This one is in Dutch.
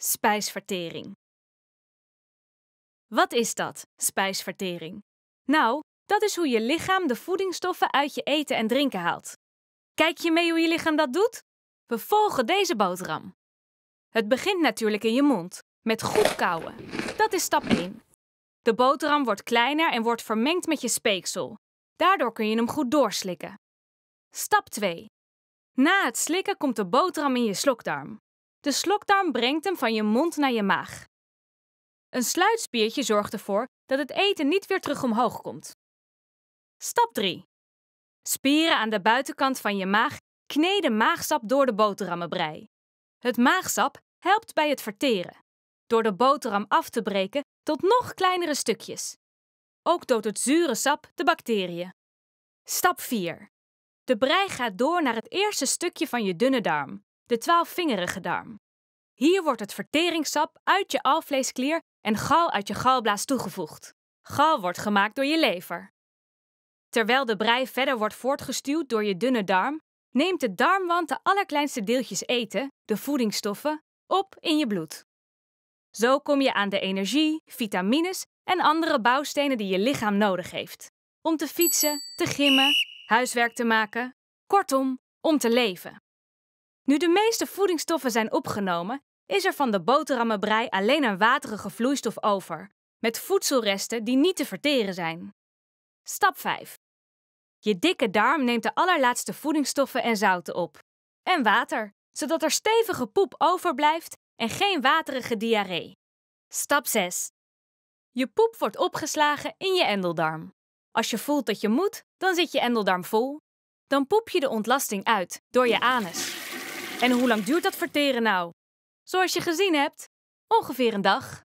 Spijsvertering. Wat is dat, spijsvertering? Nou, dat is hoe je lichaam de voedingsstoffen uit je eten en drinken haalt. Kijk je mee hoe je lichaam dat doet? We volgen deze boterham. Het begint natuurlijk in je mond, met goed kauwen. Dat is stap 1. De boterham wordt kleiner en wordt vermengd met je speeksel. Daardoor kun je hem goed doorslikken. Stap 2. Na het slikken komt de boterham in je slokdarm. De slokdarm brengt hem van je mond naar je maag. Een sluitspiertje zorgt ervoor dat het eten niet weer terug omhoog komt. Stap 3. Spieren aan de buitenkant van je maag kneden maagsap door de boterhammenbrei. Het maagsap helpt bij het verteren, door de boterham af te breken tot nog kleinere stukjes. Ook doodt het zure sap de bacteriën. Stap 4. De brei gaat door naar het eerste stukje van je dunne darm de twaalfvingerige darm. Hier wordt het verteringssap uit je alvleesklier en gal uit je galblaas toegevoegd. Gal wordt gemaakt door je lever. Terwijl de brei verder wordt voortgestuwd door je dunne darm, neemt de darmwand de allerkleinste deeltjes eten, de voedingsstoffen, op in je bloed. Zo kom je aan de energie, vitamines en andere bouwstenen die je lichaam nodig heeft. Om te fietsen, te gimmen, huiswerk te maken, kortom, om te leven. Nu de meeste voedingsstoffen zijn opgenomen, is er van de boterhammenbrei alleen een waterige vloeistof over, met voedselresten die niet te verteren zijn. Stap 5. Je dikke darm neemt de allerlaatste voedingsstoffen en zouten op. En water, zodat er stevige poep overblijft en geen waterige diarree. Stap 6. Je poep wordt opgeslagen in je endeldarm. Als je voelt dat je moet, dan zit je endeldarm vol. Dan poep je de ontlasting uit door je anus. En hoe lang duurt dat verteren nou? Zoals je gezien hebt, ongeveer een dag.